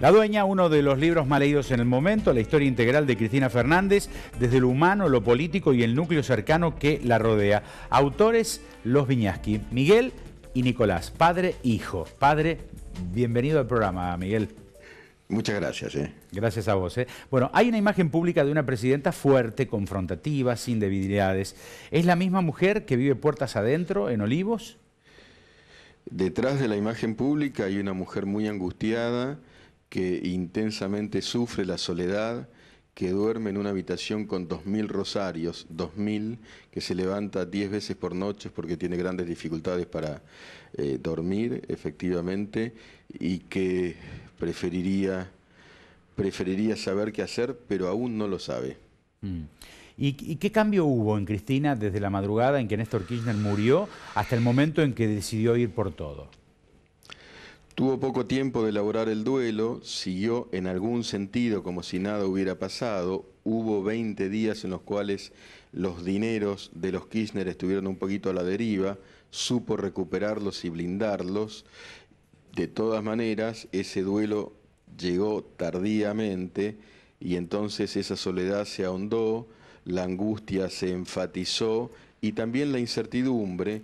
La dueña, uno de los libros más leídos en el momento, la historia integral de Cristina Fernández, desde lo humano, lo político y el núcleo cercano que la rodea. Autores, los Viñasqui, Miguel y Nicolás, padre, hijo. Padre, bienvenido al programa, Miguel. Muchas gracias. Eh. Gracias a vos. Eh. Bueno, hay una imagen pública de una presidenta fuerte, confrontativa, sin debilidades. ¿Es la misma mujer que vive puertas adentro, en Olivos? Detrás de la imagen pública hay una mujer muy angustiada, que intensamente sufre la soledad, que duerme en una habitación con dos mil rosarios, dos mil, que se levanta diez veces por noche porque tiene grandes dificultades para eh, dormir, efectivamente, y que preferiría, preferiría saber qué hacer, pero aún no lo sabe. Mm. ¿Y, ¿Y, qué cambio hubo en Cristina desde la madrugada en que Néstor Kirchner murió hasta el momento en que decidió ir por todo? Tuvo poco tiempo de elaborar el duelo, siguió en algún sentido como si nada hubiera pasado, hubo 20 días en los cuales los dineros de los Kirchner estuvieron un poquito a la deriva, supo recuperarlos y blindarlos. De todas maneras, ese duelo llegó tardíamente y entonces esa soledad se ahondó, la angustia se enfatizó y también la incertidumbre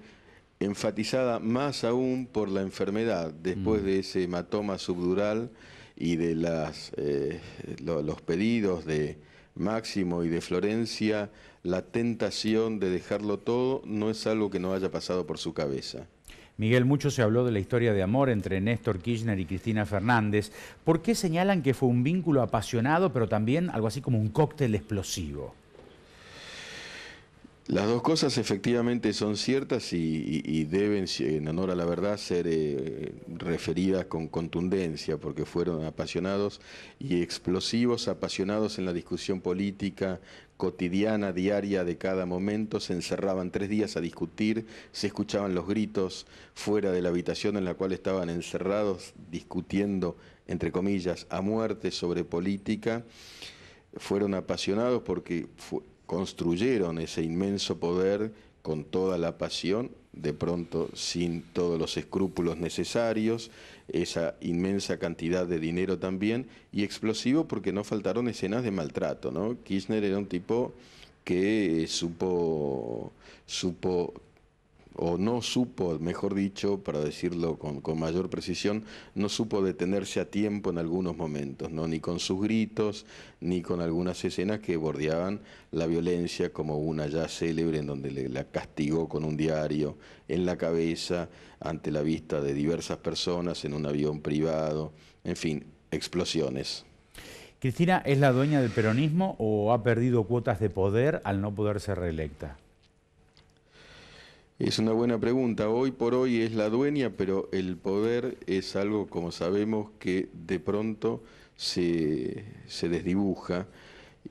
enfatizada más aún por la enfermedad, después mm. de ese hematoma subdural y de eh, los pedidos de Máximo y de Florencia, la tentación de dejarlo todo no es algo que no haya pasado por su cabeza. Miguel, mucho se habló de la historia de amor entre Néstor Kirchner y Cristina Fernández. ¿Por qué señalan que fue un vínculo apasionado, pero también algo así como un cóctel explosivo? Las dos cosas efectivamente son ciertas y, deben, en honor a la verdad, ser eh, referidas con contundencia, porque fueron apasionados y explosivos, apasionados en la discusión política cotidiana, diaria de cada momento, se encerraban tres días a discutir, se escuchaban los gritos fuera de la habitación en la cual estaban encerrados, discutiendo, entre comillas, a muerte sobre política. Fueron apasionados porque construyeron ese inmenso poder con toda la pasión, de pronto sin todos los escrúpulos necesarios, esa inmensa cantidad de dinero también, y explosivo porque no faltaron escenas de maltrato, ¿no? Kirchner era un tipo que eh, supo, supo o no supo, mejor dicho, para decirlo con, mayor precisión, no supo detenerse a tiempo en algunos momentos, ¿no? ni con sus gritos, ni con algunas escenas que bordeaban la violencia, como una ya célebre en donde le, la castigó con un diario en la cabeza, ante la vista de diversas personas, en un avión privado, en fin, explosiones. ¿Cristina es la dueña del peronismo o ha perdido cuotas de poder al no poder ser reelecta? Es una buena pregunta. Hoy por hoy es la dueña, pero el poder es algo, como sabemos, que de pronto se, desdibuja,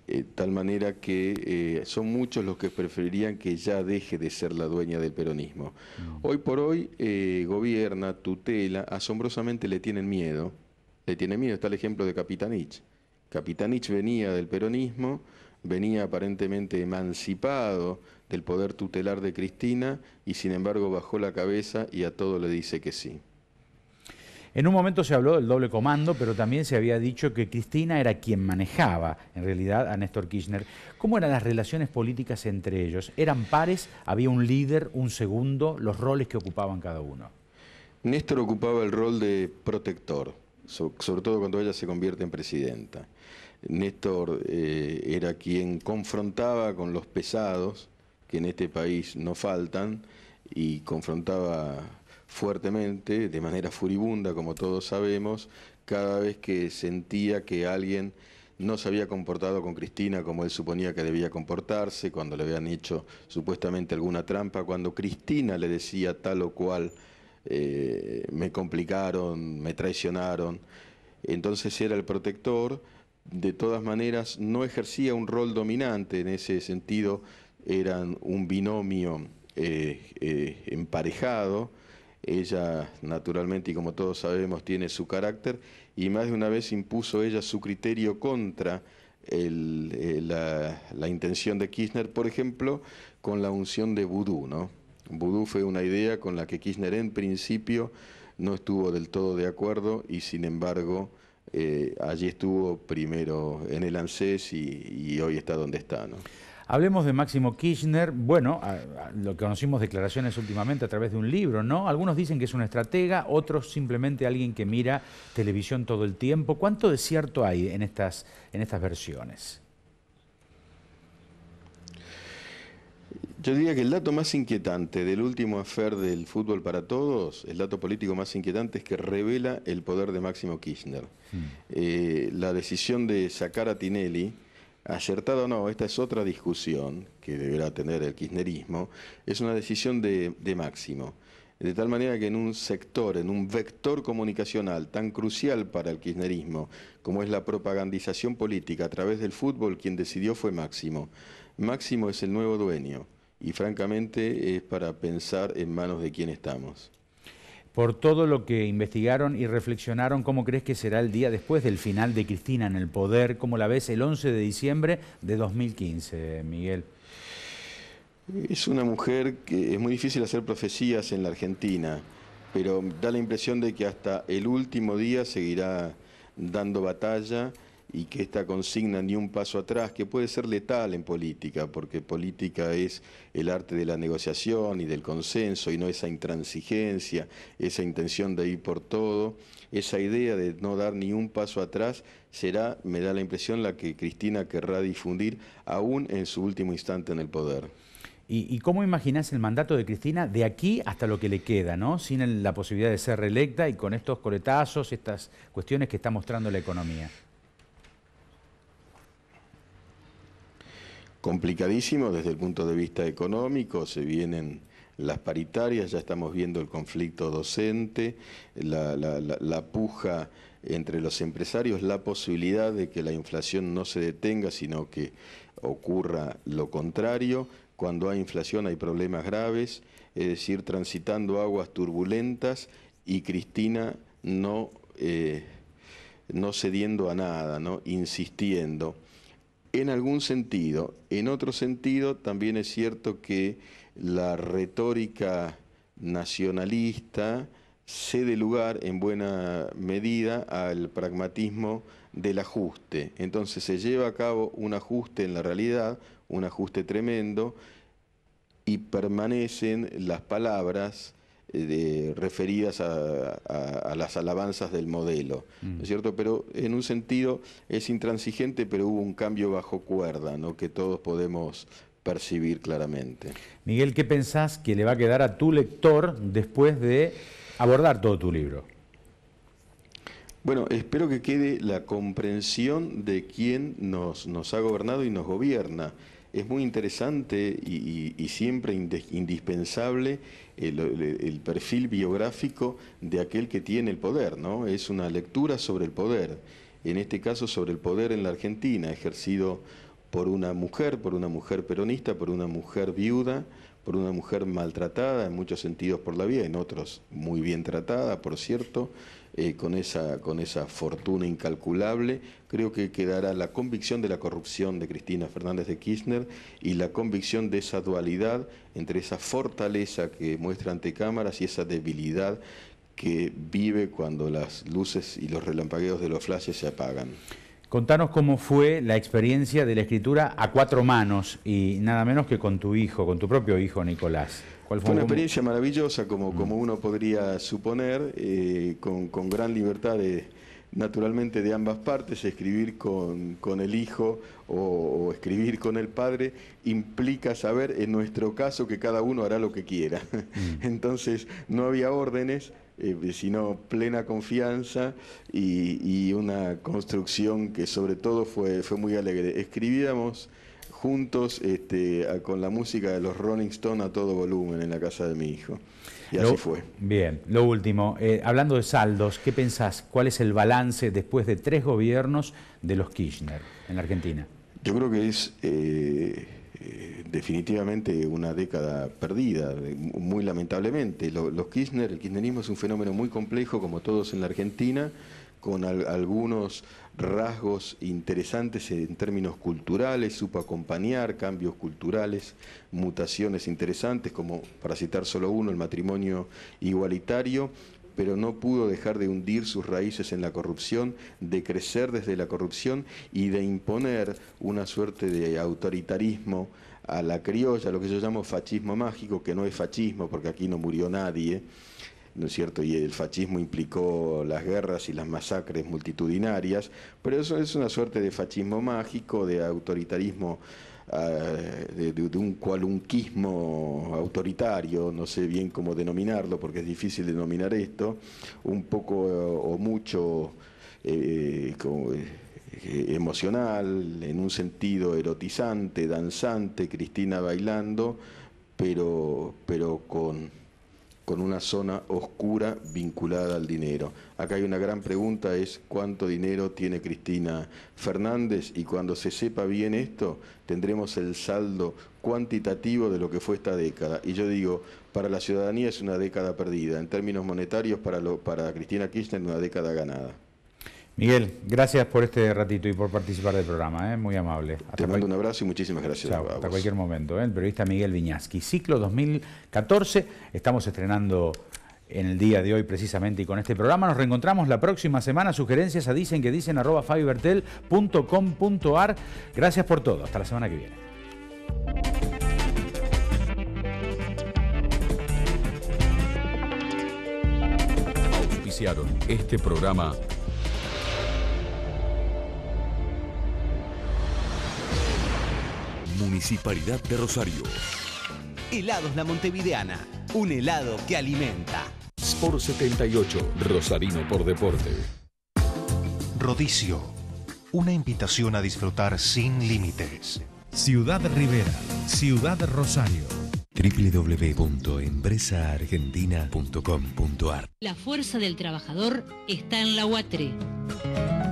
de eh, tal manera que eh, son muchos los que preferirían que ya deje de ser la dueña del peronismo. Mm. Hoy por hoy eh, gobierna, tutela, asombrosamente le tienen miedo. Le tienen miedo, está el ejemplo de Capitanich. Capitanich venía del peronismo, venía aparentemente emancipado el poder tutelar de Cristina y sin embargo bajó la cabeza y a todo le dice que sí. En un momento se habló del doble comando, pero también se había dicho que Cristina era quien manejaba, en realidad, a Néstor Kirchner. ¿Cómo eran las relaciones políticas entre ellos? ¿Eran pares? ¿Había un líder, un segundo? ¿Los roles que ocupaban cada uno? Néstor ocupaba el rol de protector, sobre todo cuando ella se convierte en presidenta. Néstor eh, era quien confrontaba con los pesados, que en este país no faltan y confrontaba fuertemente, de manera furibunda, como todos sabemos, cada vez que sentía que alguien no se había comportado con Cristina como él suponía que debía comportarse, cuando le habían hecho supuestamente alguna trampa, cuando Cristina le decía tal o cual, eh, me complicaron, me traicionaron. Entonces era el protector, de todas maneras no ejercía un rol dominante en ese sentido eran un binomio eh, eh, emparejado. Ella, naturalmente, y como todos sabemos, tiene su carácter, y más de una vez impuso ella su criterio contra eh, la, intención de Kirchner, por ejemplo, con la unción de vudú. ¿no? fue una idea con la que Kirchner en principio no estuvo del todo de acuerdo y sin embargo allí estuvo primero en el ANSES y, hoy está donde está. Hablemos de Máximo Kirchner. Bueno, lo que conocimos declaraciones últimamente a través de un libro, ¿no? Algunos dicen que es un estratega, otros simplemente alguien que mira televisión todo el tiempo. ¿Cuánto de cierto hay en estas, en estas versiones? Yo diría que el dato más inquietante del último afer del fútbol para todos, el dato político más inquietante es que revela el poder de Máximo Kirchner. Hmm. Eh, la decisión de sacar a Tinelli, Acertado o no, esta es otra discusión que deberá tener el kirchnerismo, es una decisión de, de máximo. De tal manera que en un sector, en un vector comunicacional tan crucial para el kirchnerismo como es la propagandización política a través del fútbol, quien decidió fue Máximo. Máximo es el nuevo dueño y francamente es para pensar en manos de quién estamos por todo lo que investigaron y reflexionaron, ¿cómo crees que será el día después del final de Cristina en el poder? ¿Cómo la ves el 11 de diciembre de 2015, Miguel? Es una mujer que es muy difícil hacer profecías en la Argentina, pero da la impresión de que hasta el último día seguirá dando batalla y que esta consigna ni un paso atrás, que puede ser letal en política, porque política es el arte de la negociación y del consenso, y no esa intransigencia, esa intención de ir por todo, esa idea de no dar ni un paso atrás, será, me da la impresión, la que Cristina querrá difundir aún en su último instante en el poder. ¿Y, cómo imaginas el mandato de Cristina de aquí hasta lo que le queda, ¿no? sin la posibilidad de ser reelecta y con estos coletazos, estas cuestiones que está mostrando la economía? complicadísimo desde el punto de vista económico, se vienen las paritarias, ya estamos viendo el conflicto docente, la, puja entre los empresarios, la posibilidad de que la inflación no se detenga, sino que ocurra lo contrario. Cuando hay inflación hay problemas graves, es decir, transitando aguas turbulentas y Cristina no, eh, no cediendo a nada, ¿no? insistiendo en algún sentido. En otro sentido, también es cierto que la retórica nacionalista cede lugar en buena medida al pragmatismo del ajuste. Entonces se lleva a cabo un ajuste en la realidad, un ajuste tremendo, y permanecen las palabras de referidas a, las alabanzas del modelo, es mm. cierto? Pero en un sentido es intransigente, pero hubo un cambio bajo cuerda, ¿no? Que todos podemos percibir claramente. Miguel, ¿qué pensás que le va a quedar a tu lector después de abordar todo tu libro? Bueno, espero que quede la comprensión de quién nos ha gobernado y nos gobierna es muy interesante y, siempre indispensable el, el, perfil biográfico de aquel que tiene el poder, ¿no? Es una lectura sobre el poder, en este caso sobre el poder en la Argentina, ejercido por una mujer, por una mujer peronista, por una mujer viuda, por una mujer maltratada en muchos sentidos por la vida, en otros muy bien tratada, por cierto, eh, con, esa, con esa fortuna incalculable, creo que quedará la convicción de la corrupción de Cristina Fernández de Kirchner y la convicción de esa dualidad entre esa fortaleza que muestra ante cámaras y esa debilidad que vive cuando las luces y los relampagueos de los flashes se apagan. Contanos cómo fue la experiencia de la escritura a cuatro manos y nada menos que con tu hijo, con tu propio hijo Nicolás. ¿Cuál fue, una experiencia maravillosa, como, mm. como uno podría suponer, eh, con, gran libertad naturalmente de ambas partes, escribir con, el hijo o, escribir con el padre implica saber, en nuestro caso, que cada uno hará lo que quiera. Mm. Entonces no había órdenes, sino eh, plena confianza y, una construcción que sobre todo fue, fue muy alegre. Escribíamos juntos este, con la música de los Rolling Stones a todo volumen en la casa de mi hijo. Y así fue. Bien, lo último, eh, hablando de saldos, ¿qué pensás? ¿Cuál es el balance después de tres gobiernos de los Kirchner en Argentina? Yo creo que es... Eh, eh, definitivamente una década perdida, muy lamentablemente. Los, Kirchner, el kirchnerismo es un fenómeno muy complejo, como todos en la Argentina, con algunos rasgos interesantes en términos culturales, supo acompañar cambios culturales, mutaciones interesantes, como para citar solo uno, el matrimonio igualitario pero no pudo dejar de hundir sus raíces en la corrupción, de crecer desde la corrupción y de imponer una suerte de autoritarismo a la criolla, lo que yo llamo fascismo mágico, que no es fascismo porque aquí no murió nadie, ¿no es cierto? Y el fascismo implicó las guerras y las masacres multitudinarias, pero eso es una suerte de fascismo mágico, de autoritarismo eh, de, un cualunquismo autoritario, no sé bien cómo denominarlo, porque es difícil denominar esto, un poco eh, o mucho eh, emocional, en un sentido erotizante, danzante, Cristina bailando, pero, pero con con una zona oscura vinculada al dinero. Acá hay una gran pregunta, es cuánto dinero tiene Cristina Fernández y cuando se sepa bien esto, tendremos el saldo cuantitativo de lo que fue esta década. Y yo digo, para la ciudadanía es una década perdida, en términos monetarios para, para Cristina Kirchner una década ganada. Miguel, gracias por este ratito y por participar del programa, ¿eh? muy amable. Te mando un abrazo y muchísimas gracias. hasta cualquier momento, ¿eh? el periodista Miguel Viñaski. Ciclo 2014, estamos estrenando en el día de hoy precisamente y con este programa. Nos reencontramos la próxima semana. Sugerencias a dicen que dicen arroba fabibertel.com.ar Gracias por todo. Hasta la semana que viene. Auspiciaron este programa Municipalidad de Rosario. Helados La Montevideana, un helado que alimenta. Sport 78, Rosarino por Deporte. Rodicio, una invitación a disfrutar sin límites. Ciudad Rivera, Ciudad Rosario www.empresaargentina.com.ar La fuerza del trabajador está en la UATRE.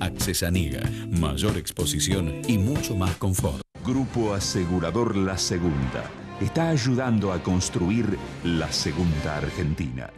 Accesaniga, mayor exposición y mucho más confort. Grupo Asegurador La Segunda está ayudando a construir la Segunda Argentina.